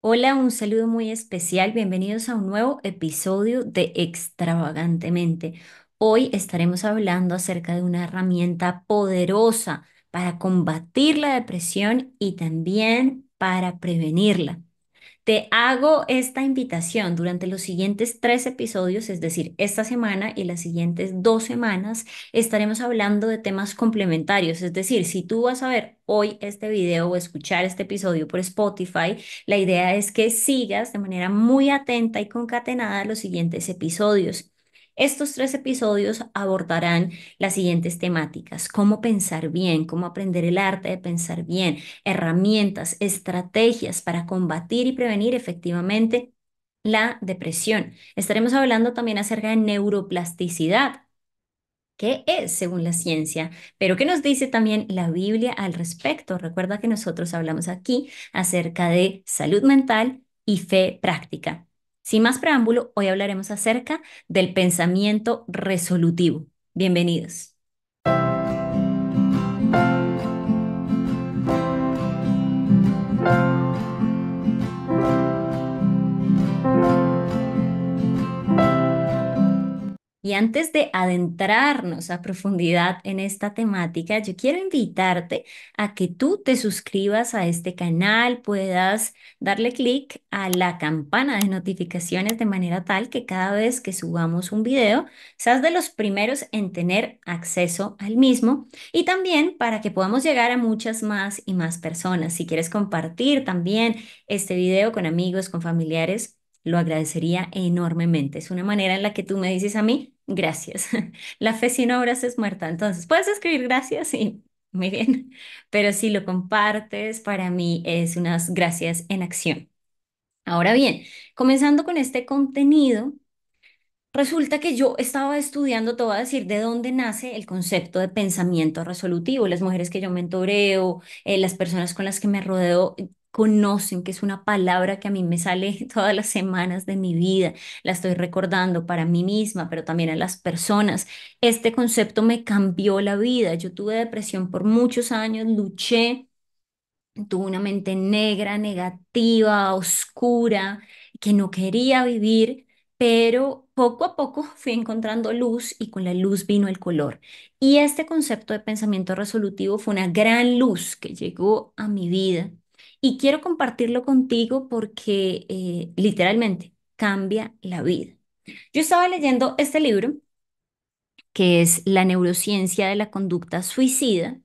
Hola, un saludo muy especial. Bienvenidos a un nuevo episodio de Extravagantemente. Hoy estaremos hablando acerca de una herramienta poderosa para combatir la depresión y también para prevenirla. Te hago esta invitación durante los siguientes tres episodios, es decir, esta semana y las siguientes dos semanas, estaremos hablando de temas complementarios. Es decir, si tú vas a ver hoy este video o escuchar este episodio por Spotify, la idea es que sigas de manera muy atenta y concatenada los siguientes episodios. Estos tres episodios abordarán las siguientes temáticas, cómo pensar bien, cómo aprender el arte de pensar bien, herramientas, estrategias para combatir y prevenir efectivamente la depresión. Estaremos hablando también acerca de neuroplasticidad, qué es según la ciencia, pero qué nos dice también la Biblia al respecto. Recuerda que nosotros hablamos aquí acerca de salud mental y fe práctica. Sin más preámbulo, hoy hablaremos acerca del pensamiento resolutivo. Bienvenidos. Y antes de adentrarnos a profundidad en esta temática, yo quiero invitarte a que tú te suscribas a este canal, puedas darle clic a la campana de notificaciones de manera tal que cada vez que subamos un video seas de los primeros en tener acceso al mismo y también para que podamos llegar a muchas más y más personas. Si quieres compartir también este video con amigos, con familiares, lo agradecería enormemente. Es una manera en la que tú me dices a mí, Gracias. La fe sin obras es muerta. Entonces, puedes escribir gracias Sí, muy bien, pero si lo compartes, para mí es unas gracias en acción. Ahora bien, comenzando con este contenido, resulta que yo estaba estudiando, todo a decir, de dónde nace el concepto de pensamiento resolutivo. Las mujeres que yo mentoreo, eh, las personas con las que me rodeo, conocen, que es una palabra que a mí me sale todas las semanas de mi vida, la estoy recordando para mí misma, pero también a las personas. Este concepto me cambió la vida. Yo tuve depresión por muchos años, luché, tuve una mente negra, negativa, oscura, que no quería vivir, pero poco a poco fui encontrando luz y con la luz vino el color. Y este concepto de pensamiento resolutivo fue una gran luz que llegó a mi vida y quiero compartirlo contigo porque eh, literalmente cambia la vida. Yo estaba leyendo este libro, que es La neurociencia de la conducta suicida,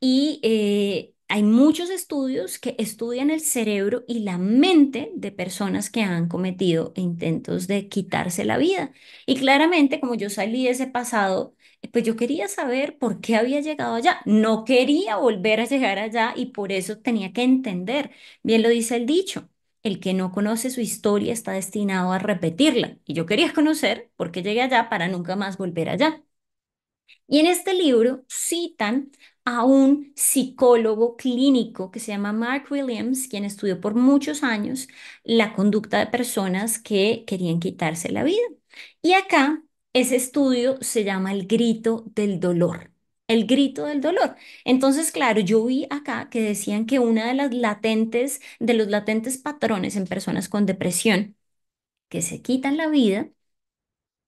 y eh, hay muchos estudios que estudian el cerebro y la mente de personas que han cometido intentos de quitarse la vida. Y claramente, como yo salí de ese pasado, eh, pues yo quería saber por qué había llegado allá. No quería volver a llegar allá y por eso tenía que entender. Bien lo dice el dicho, el que no conoce su historia está destinado a repetirla. Y yo quería conocer por qué llegué allá para nunca más volver allá. Y en este libro citan a un psicólogo clínico que se llama Mark Williams, quien estudió por muchos años la conducta de personas que querían quitarse la vida. Y acá ese estudio se llama el grito del dolor. El grito del dolor. Entonces, claro, yo vi acá que decían que una de las latentes, de los latentes patrones en personas con depresión que se quitan la vida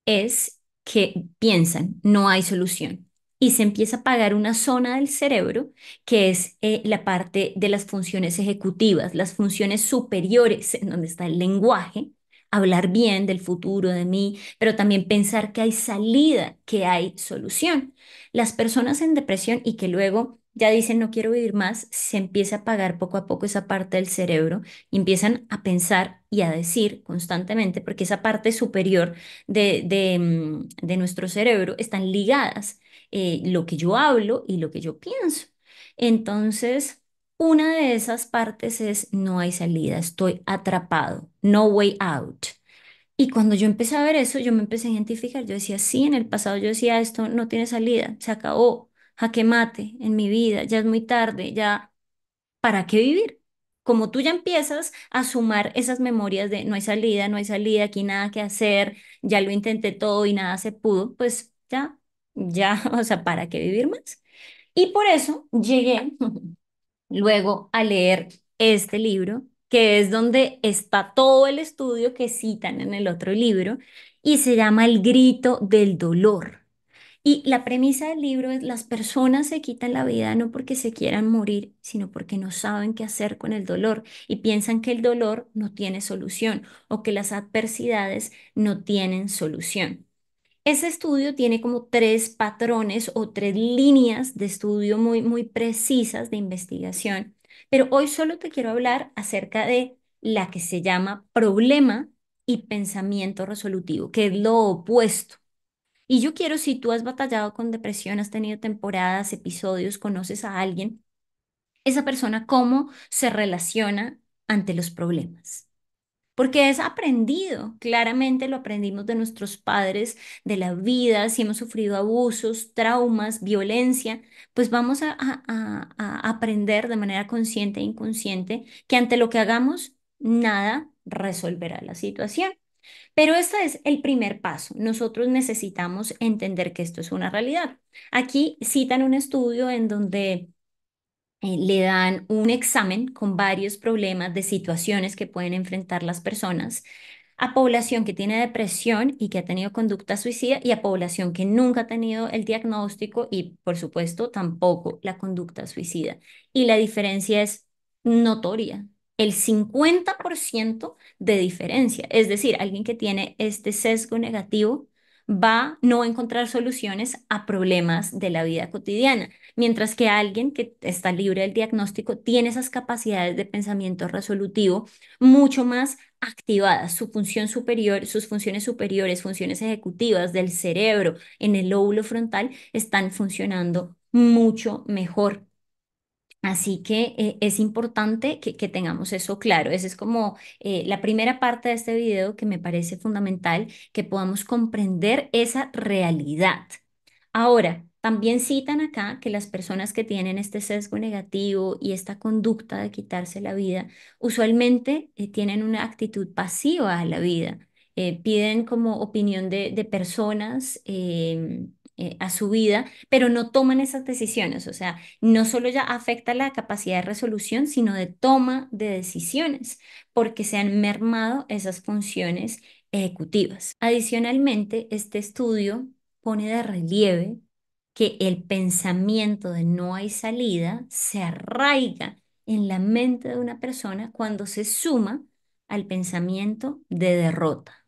es que piensan, no hay solución y se empieza a apagar una zona del cerebro que es eh, la parte de las funciones ejecutivas, las funciones superiores, en donde está el lenguaje, hablar bien del futuro de mí, pero también pensar que hay salida, que hay solución. Las personas en depresión y que luego ya dicen no quiero vivir más, se empieza a apagar poco a poco esa parte del cerebro y empiezan a pensar y a decir constantemente, porque esa parte superior de, de mm, nuestro cerebro están ligadas eh, lo que yo hablo y lo que yo pienso. Entonces, una de esas partes es no hay salida, estoy atrapado, no way out. Y cuando yo empecé a ver eso, yo me empecé a identificar, yo decía, sí, en el pasado yo decía, esto no tiene salida, se acabó, jaque mate en mi vida, ya es muy tarde, ya, ¿para qué vivir? Como tú ya empiezas a sumar esas memorias de no hay salida, no hay salida, aquí nada que hacer, ya lo intenté todo y nada se pudo, pues ya, ya, o sea, ¿para qué vivir más? Y por eso llegué luego a leer este libro, que es donde está todo el estudio que citan en el otro libro, y se llama El grito del dolor. Y la premisa del libro es las personas se quitan la vida no porque se quieran morir, sino porque no saben qué hacer con el dolor y piensan que el dolor no tiene solución o que las adversidades no tienen solución. Ese estudio tiene como tres patrones o tres líneas de estudio muy, muy precisas de investigación, pero hoy solo te quiero hablar acerca de la que se llama problema y pensamiento resolutivo, que es lo opuesto. Y yo quiero, si tú has batallado con depresión, has tenido temporadas, episodios, conoces a alguien, esa persona cómo se relaciona ante los problemas porque es aprendido, claramente lo aprendimos de nuestros padres, de la vida, si hemos sufrido abusos, traumas, violencia, pues vamos a, aprender de manera consciente e inconsciente que ante lo que hagamos, nada resolverá la situación. Pero este es el primer paso. Nosotros necesitamos entender que esto es una realidad. Aquí citan un estudio en donde eh, le dan un examen con varios problemas de situaciones que pueden enfrentar las personas a población que tiene depresión y que ha tenido conducta suicida y a población que nunca ha tenido el diagnóstico y, por supuesto, tampoco la conducta suicida. Y la diferencia es notoria, el 50% de diferencia. Es decir, alguien que tiene este sesgo negativo va no encontrar soluciones a problemas de la vida cotidiana, mientras que alguien que está libre del diagnóstico tiene esas capacidades de pensamiento resolutivo mucho más activadas, su función superior, sus funciones superiores, funciones ejecutivas del cerebro en el lóbulo frontal están funcionando mucho mejor. Así que eh, es importante que, tengamos eso claro. Esa es como eh, la primera parte de este video que me parece fundamental, que podamos comprender esa realidad. Ahora, también citan acá que las personas que tienen este sesgo negativo y esta conducta de quitarse la vida, usualmente eh, tienen una actitud pasiva a la vida. piden como opinión de personas em, eh, a su vida, pero no toman esas decisiones. O sea, no solo ya afecta la capacidad de resolución, sino de toma de decisiones, porque se han mermado esas funciones ejecutivas. Adicionalmente, este estudio pone de relieve que el pensamiento de no hay salida se arraiga en la mente de una persona cuando se suma al pensamiento de derrota.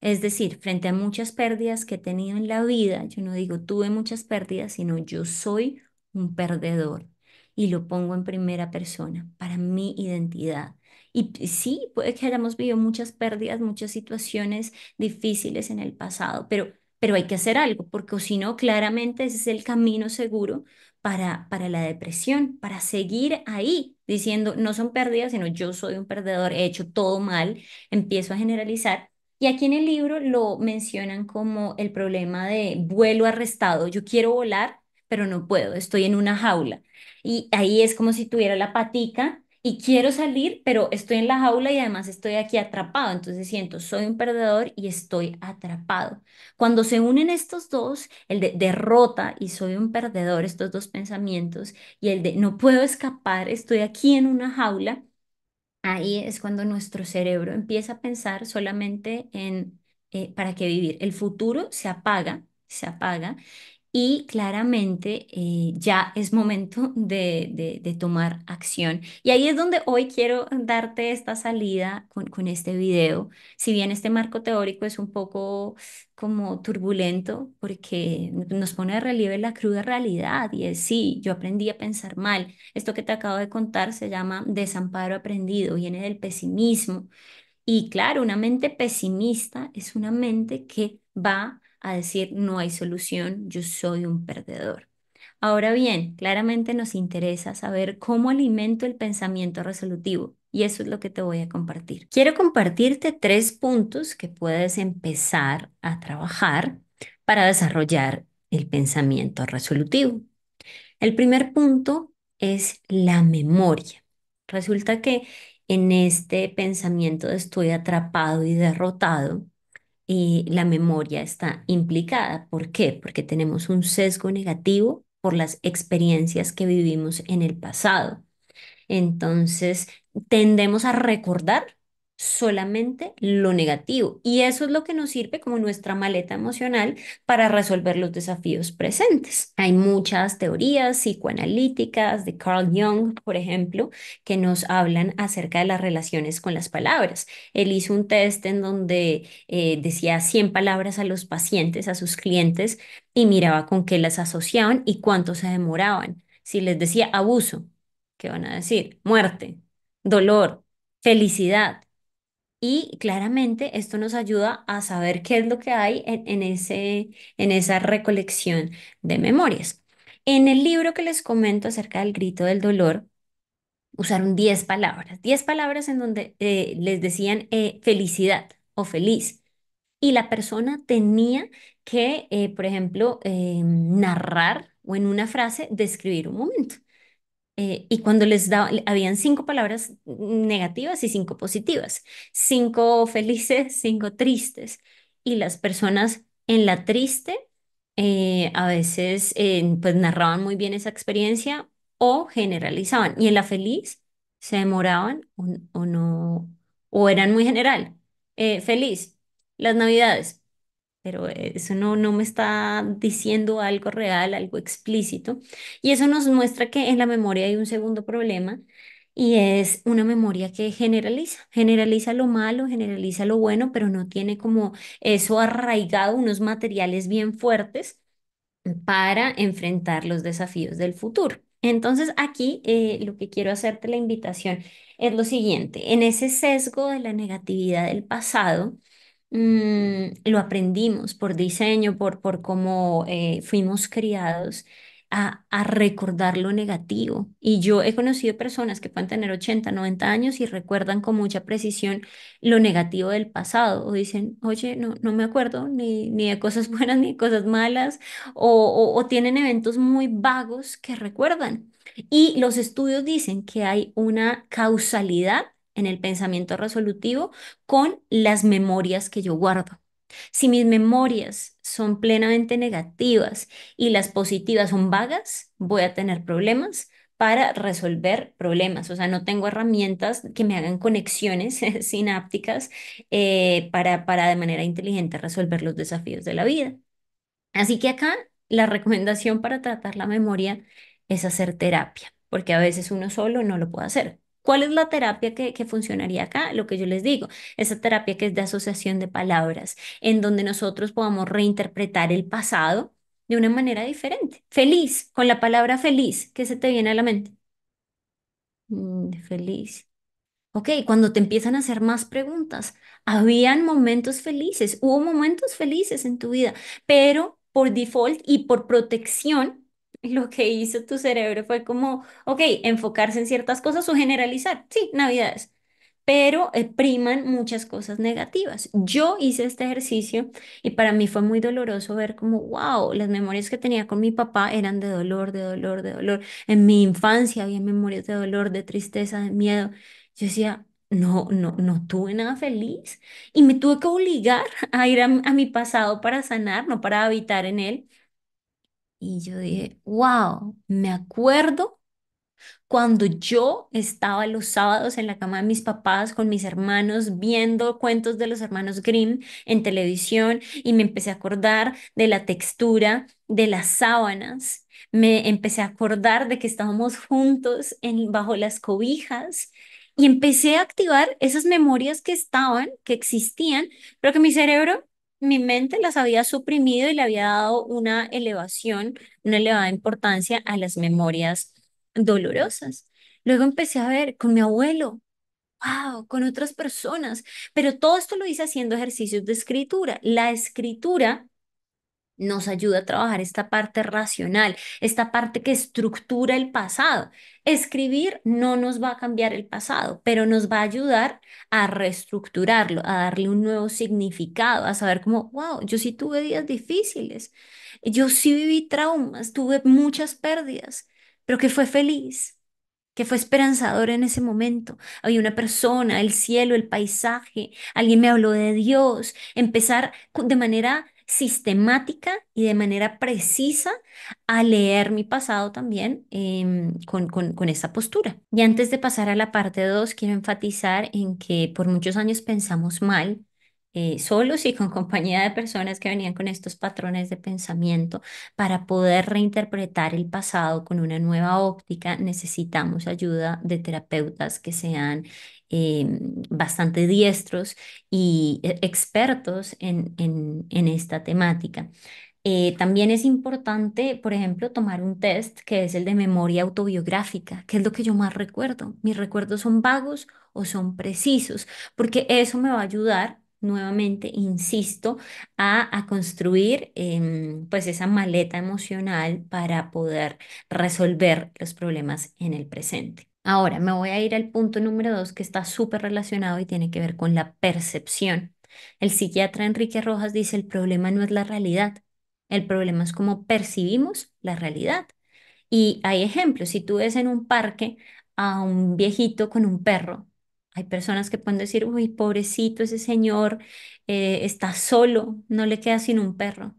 Es decir, frente a muchas pérdidas que he tenido en la vida, yo no digo tuve muchas pérdidas, sino yo soy un perdedor y lo pongo en primera persona para mi identidad. Y sí, puede que hayamos vivido muchas pérdidas, muchas situaciones difíciles en el pasado, pero, pero hay que hacer algo, porque si no, claramente ese es el camino seguro para, para la depresión, para seguir ahí diciendo, no son pérdidas, sino yo soy un perdedor, he hecho todo mal, empiezo a generalizar y aquí en el libro lo mencionan como el problema de vuelo arrestado. Yo quiero volar, pero no puedo, estoy en una jaula. Y ahí es como si tuviera la patica y quiero salir, pero estoy en la jaula y además estoy aquí atrapado. Entonces siento, soy un perdedor y estoy atrapado. Cuando se unen estos dos, el de derrota y soy un perdedor, estos dos pensamientos, y el de no puedo escapar, estoy aquí en una jaula, Ahí es cuando nuestro cerebro empieza a pensar solamente en eh, para qué vivir. El futuro se apaga, se apaga y claramente eh, ya es momento de, de, tomar acción. Y ahí es donde hoy quiero darte esta salida con, este video. Si bien este marco teórico es un poco como turbulento porque nos pone de relieve la cruda realidad y es sí, yo aprendí a pensar mal. Esto que te acabo de contar se llama desamparo aprendido, viene del pesimismo. Y claro, una mente pesimista es una mente que va a decir no hay solución, yo soy un perdedor. Ahora bien, claramente nos interesa saber cómo alimento el pensamiento resolutivo y eso es lo que te voy a compartir. Quiero compartirte tres puntos que puedes empezar a trabajar para desarrollar el pensamiento resolutivo. El primer punto es la memoria. Resulta que en este pensamiento estoy atrapado y derrotado, y la memoria está implicada. ¿Por qué? Porque tenemos un sesgo negativo por las experiencias que vivimos en el pasado. Entonces, tendemos a recordar solamente lo negativo. Y eso es lo que nos sirve como nuestra maleta emocional para resolver los desafíos presentes. Hay muchas teorías psicoanalíticas de Carl Jung, por ejemplo, que nos hablan acerca de las relaciones con las palabras. Él hizo un test en donde eh, decía 100 palabras a los pacientes, a sus clientes, y miraba con qué las asociaban y cuánto se demoraban. Si les decía abuso, ¿qué van a decir? Muerte, dolor, felicidad y claramente esto nos ayuda a saber qué es lo que hay en, ese, en esa recolección de memorias. En el libro que les comento acerca del grito del dolor, usaron 10 palabras, 10 palabras en donde eh, les decían eh, felicidad o feliz. Y la persona tenía que, eh, por ejemplo, em, narrar o en una frase describir un momento. Eh, y cuando les daban, habían cinco palabras negativas y cinco positivas, cinco felices, cinco tristes. Y las personas en la triste eh, a veces eh, pues narraban muy bien esa experiencia o generalizaban. Y en la feliz se demoraban o, no, o eran muy general. feliz, las navidades, pero eh, eso no, no me está diciendo algo real, algo explícito. Y eso nos muestra que en la memoria hay un segundo problema y es una memoria que generaliza, generaliza lo malo, generaliza lo bueno, pero no tiene como eso arraigado, unos materiales bien fuertes para enfrentar los desafíos del futuro. Entonces aquí eh, lo que quiero hacerte la invitación es lo siguiente, en ese sesgo de la negatividad del pasado, Mm, lo aprendimos por diseño, por, por cómo eh, fuimos criados. A, recordar lo negativo. Y yo he conocido personas que pueden tener 80, 90 años y recuerdan con mucha precisión lo negativo del pasado. O dicen, oye, no, no me acuerdo ni, ni de cosas buenas ni de cosas malas. o, o tienen eventos muy vagos que recuerdan. Y los estudios dicen que hay una causalidad en el pensamiento resolutivo con las memorias que yo guardo. Si mis memorias son plenamente negativas y las positivas son vagas, voy a tener problemas para resolver problemas. O sea, no tengo herramientas que me hagan conexiones sinápticas eh, para, para de manera inteligente resolver los desafíos de la vida. Así que acá la recomendación para tratar la memoria es hacer terapia, porque a veces uno solo no lo puede hacer. ¿Cuál es la terapia que, funcionaría acá? Lo que yo les digo, esa terapia que es de asociación de palabras, en donde nosotros podamos reinterpretar el pasado de una manera diferente. Feliz, con la palabra feliz, ¿qué se te viene a la mente? Mm, feliz. Ok, cuando te empiezan a hacer más preguntas, habían momentos felices, hubo momentos felices en tu vida, pero por default y por protección lo que hizo tu cerebro fue como, ok, enfocarse en ciertas cosas o generalizar, sí, navidades, pero epriman eh, priman muchas cosas negativas. Yo hice este ejercicio y para mí fue muy doloroso ver como, wow, las memorias que tenía con mi papá eran de dolor, de dolor, de dolor. En mi infancia había memorias de dolor, de tristeza, de miedo. Yo decía, no, no, no tuve nada feliz y me tuve que obligar a ir a, mi pasado para sanar, no para habitar en él. Y yo dije, wow, me acuerdo cuando yo estaba los sábados en la cama de mis papás con mis hermanos viendo cuentos de los hermanos Grimm en televisión y me empecé a acordar de la textura de las sábanas, me empecé a acordar de que estábamos juntos en, bajo las cobijas y empecé a activar esas memorias que estaban, que existían, pero que mi cerebro mi mente las había suprimido y le había dado una elevación, una elevada importancia a las memorias dolorosas. Luego empecé a ver con mi abuelo, wow, con otras personas, pero todo esto lo hice haciendo ejercicios de escritura. La escritura nos ayuda a trabajar esta parte racional, esta parte que estructura el pasado. Escribir no nos va a cambiar el pasado, pero nos va a ayudar a reestructurarlo, a darle un nuevo significado, a saber como, wow, yo sí tuve días difíciles, yo sí viví traumas, tuve muchas pérdidas, pero que fue feliz que fue esperanzador en ese momento. Había una persona, el cielo, el paisaje, alguien me habló de Dios, empezar de manera sistemática y de manera precisa a leer mi pasado también em, con, con, esta postura. Y antes de pasar a la parte 2, quiero enfatizar en que por muchos años pensamos mal. Eh, solos y con compañía de personas que venían con estos patrones de pensamiento, para poder reinterpretar el pasado con una nueva óptica, necesitamos ayuda de terapeutas que sean Em, bastante diestros y eh, expertos en, esta temática. Eh, también es importante, por ejemplo, tomar un test que es el de memoria autobiográfica, que es lo que yo más recuerdo. Mis recuerdos son vagos o son precisos, porque eso me va a ayudar nuevamente, insisto, a, construir em, pues esa maleta emocional para poder resolver los problemas en el presente. Ahora me voy a ir al punto número dos que está súper relacionado y tiene que ver con la percepción. El psiquiatra Enrique Rojas dice el problema no es la realidad, el problema es cómo percibimos la realidad. Y hay ejemplos, si tú ves en un parque a un viejito con un perro, hay personas que pueden decir, uy, pobrecito ese señor, eh, está solo, no le queda sin un perro.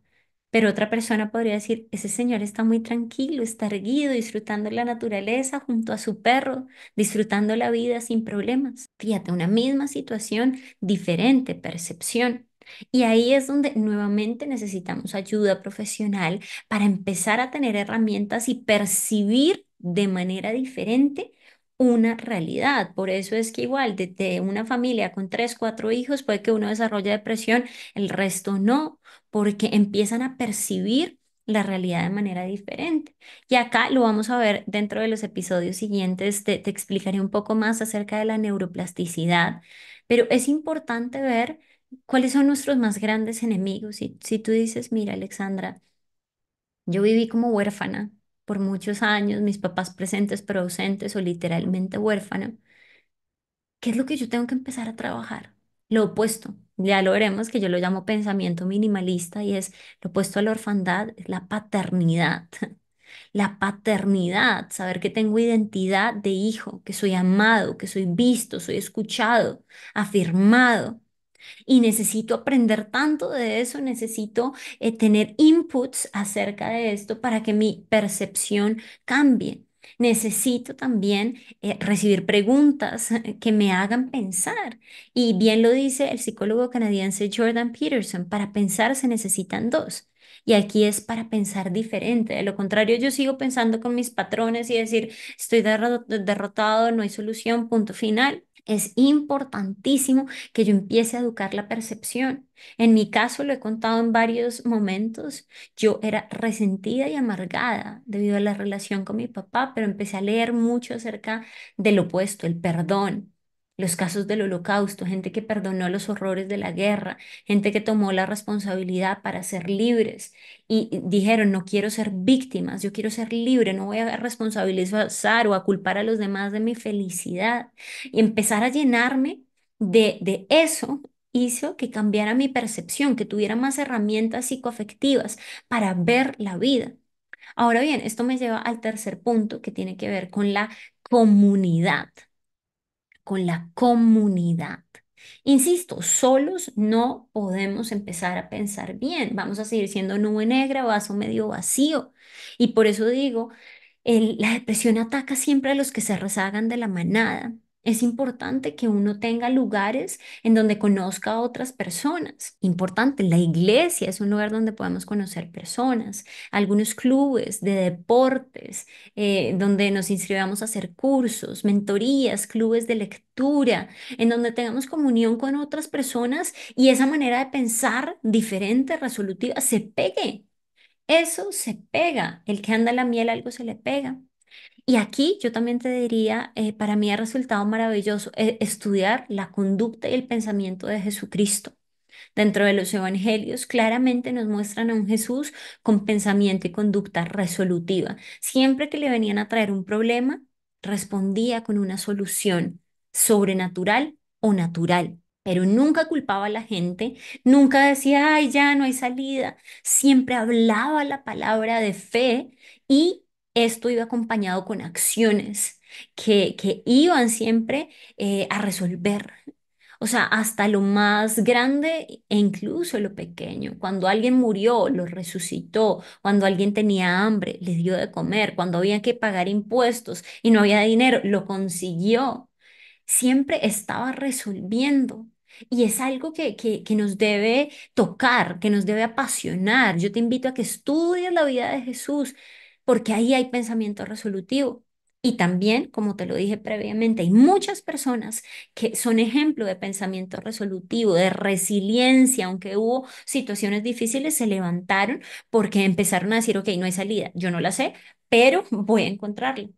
Pero otra persona podría decir, ese señor está muy tranquilo, está erguido, disfrutando la naturaleza junto a su perro, disfrutando la vida sin problemas. Fíjate, una misma situación, diferente percepción. Y ahí es donde nuevamente necesitamos ayuda profesional para empezar a tener herramientas y percibir de manera diferente una realidad. Por eso es que igual de, una familia con tres, cuatro hijos puede que uno desarrolle depresión, el resto no, porque empiezan a percibir la realidad de manera diferente. Y acá lo vamos a ver dentro de los episodios siguientes, te, explicaré un poco más acerca de la neuroplasticidad, pero es importante ver cuáles son nuestros más grandes enemigos. Si, si tú dices, mira, Alexandra, yo viví como huérfana, por muchos años, mis papás presentes pero ausentes o literalmente huérfana, ¿qué es lo que yo tengo que empezar a trabajar? Lo opuesto, ya lo veremos, que yo lo llamo pensamiento minimalista y es lo opuesto a la orfandad, es la paternidad. La paternidad, saber que tengo identidad de hijo, que soy amado, que soy visto, soy escuchado, afirmado, y necesito aprender tanto de eso, necesito eh, tener inputs acerca de esto para que mi percepción cambie. Necesito también eh, recibir preguntas que me hagan pensar. Y bien lo dice el psicólogo canadiense Jordan Peterson, para pensar se necesitan dos. Y aquí es para pensar diferente. De lo contrario, yo sigo pensando con mis patrones y decir, estoy derrotado no hay solución, punto final. Es importantísimo que yo empiece a educar la percepción. En mi caso, lo he contado en varios momentos, yo era resentida y amargada debido a la relación con mi papá, pero empecé a leer mucho acerca del opuesto, el perdón, los casos del holocausto, gente que perdonó los horrores de la guerra, gente que tomó la responsabilidad para ser libres y dijeron, no quiero ser víctimas, yo quiero ser libre, no voy a responsabilizar o a culpar a los demás de mi felicidad. Y empezar a llenarme de, de eso hizo que cambiara mi percepción, que tuviera más herramientas psicoafectivas para ver la vida. Ahora bien, esto me lleva al tercer punto que tiene que ver con la comunidad con la comunidad. Insisto, solos no podemos empezar a pensar bien, vamos a seguir siendo nube negra, vaso medio vacío. Y por eso digo, la depresión ataca siempre a los que se rezagan de la manada, es importante que uno tenga lugares en donde conozca a otras personas. Importante, la iglesia es un lugar donde podemos conocer personas, algunos clubes de deportes, eh, donde nos inscribamos a hacer cursos, mentorías, clubes de lectura, en donde tengamos comunión con otras personas y esa manera de pensar diferente, resolutiva, se pegue. Eso se pega. El que anda la miel algo se le pega. Y aquí yo también te diría, eh, para mí ha resultado maravilloso eh, estudiar la conducta y el pensamiento de Jesucristo. Dentro de los evangelios claramente nos muestran a un Jesús con pensamiento y conducta resolutiva. Siempre que le venían a traer un problema, respondía con una solución sobrenatural o natural. Pero nunca culpaba a la gente, nunca decía, ay, ya no hay salida. Siempre hablaba la palabra de fe y esto iba acompañado con acciones que, que iban siempre eh, a resolver. O sea, hasta lo más grande e incluso lo pequeño. Cuando alguien murió, lo resucitó. Cuando alguien tenía hambre, le dio de comer. Cuando había que pagar impuestos y no había dinero, lo consiguió. Siempre estaba resolviendo. Y es algo que, que, nos debe tocar, que nos debe apasionar. Yo te invito a que estudies la vida de Jesús, porque ahí hay pensamiento resolutivo. Y también, como te lo dije previamente, hay muchas personas que son ejemplo de pensamiento resolutivo, de resiliencia, aunque hubo situaciones difíciles, se levantaron porque empezaron a decir, ok, no hay salida, yo no la sé, pero voy a encontrarla.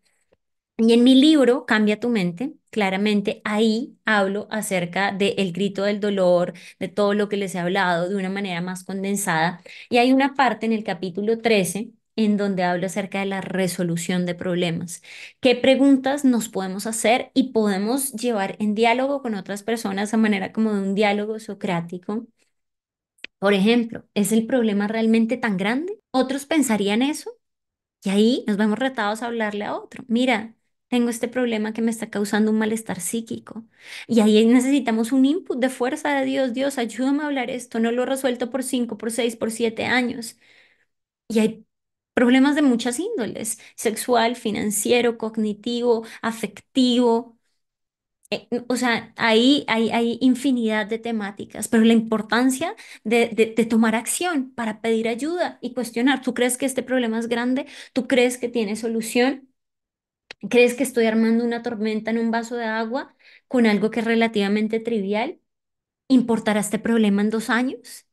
Y en mi libro, Cambia tu mente, claramente ahí hablo acerca del el grito del dolor, de todo lo que les he hablado de una manera más condensada. Y hay una parte en el capítulo 13 en donde hablo acerca de la resolución de problemas. ¿Qué preguntas nos podemos hacer y podemos llevar en diálogo con otras personas a manera como de un diálogo socrático? Por ejemplo, ¿es el problema realmente tan grande? ¿Otros pensarían eso? Y ahí nos vemos retados a hablarle a otro. Mira, tengo este problema que me está causando un malestar psíquico. Y ahí necesitamos un input de fuerza de Dios. Dios, ayúdame a hablar esto. No lo he resuelto por cinco, por seis, por siete años. Y hay Problemas de muchas índoles, sexual, financiero, cognitivo, afectivo. Eh, o sea, ahí hay, infinidad de temáticas, pero la importancia de tomar acción para pedir ayuda y cuestionar, ¿tú crees que este problema es grande? ¿Tú crees que tiene solución? ¿Crees que estoy armando una tormenta en un vaso de agua con algo que es relativamente trivial? ¿Importará este problema en dos años?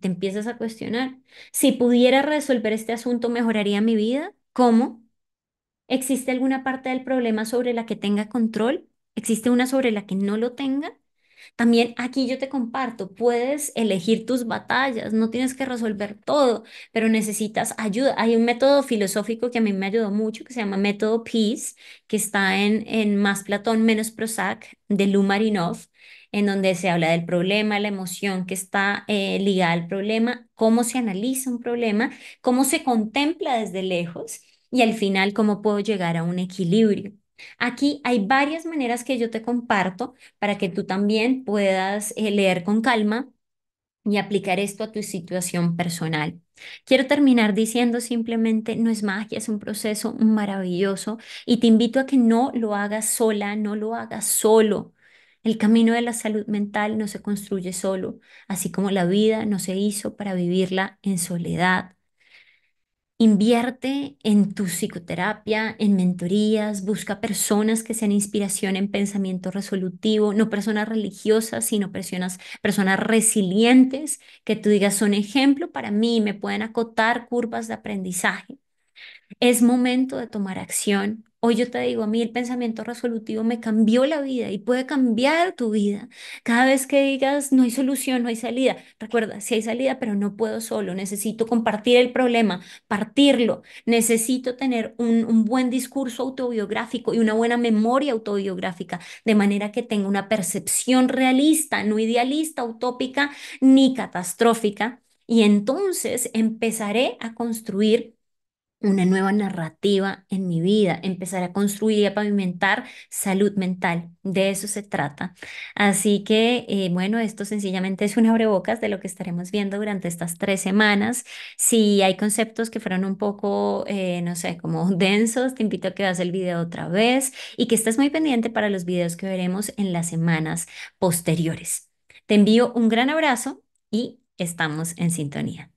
Te empiezas a cuestionar. Si pudiera resolver este asunto, ¿mejoraría mi vida? ¿Cómo? ¿Existe alguna parte del problema sobre la que tenga control? ¿Existe una sobre la que no lo tenga? También aquí yo te comparto, puedes elegir tus batallas, no tienes que resolver todo, pero necesitas ayuda. Hay un método filosófico que a mí me ayudó mucho, que se llama método Peace, que está en, en Más Platón, menos Prozac, de Lou Marinov en donde se habla del problema, la emoción que está eh, ligada al problema, cómo se analiza un problema, cómo se contempla desde lejos y al final cómo puedo llegar a un equilibrio. Aquí hay varias maneras que yo te comparto para que tú también puedas eh, leer con calma y aplicar esto a tu situación personal. Quiero terminar diciendo simplemente, no es magia, es un proceso maravilloso y te invito a que no lo hagas sola, no lo hagas solo. El camino de la salud mental no se construye solo, así como la vida no se hizo para vivirla en soledad. Invierte en tu psicoterapia, en mentorías, busca personas que sean inspiración en pensamiento resolutivo, no personas religiosas, sino personas, personas resilientes que tú digas son ejemplo para mí, me pueden acotar curvas de aprendizaje. Es momento de tomar acción Hoy yo te digo, a mí el pensamiento resolutivo me cambió la vida y puede cambiar tu vida. Cada vez que digas, no hay solución, no hay salida, recuerda, sí hay salida, pero no puedo solo, necesito compartir el problema, partirlo, necesito tener un, un buen discurso autobiográfico y una buena memoria autobiográfica, de manera que tenga una percepción realista, no idealista, utópica ni catastrófica. Y entonces empezaré a construir una nueva narrativa en mi vida, empezar a construir y a pavimentar salud mental. De eso se trata. Así que, eh, bueno, esto sencillamente es un abrebocas de lo que estaremos viendo durante estas tres semanas. Si hay conceptos que fueron un poco, eh, no sé, como densos, te invito a que veas el video otra vez y que estés muy pendiente para los videos que veremos en las semanas posteriores. Te envío un gran abrazo y estamos en sintonía.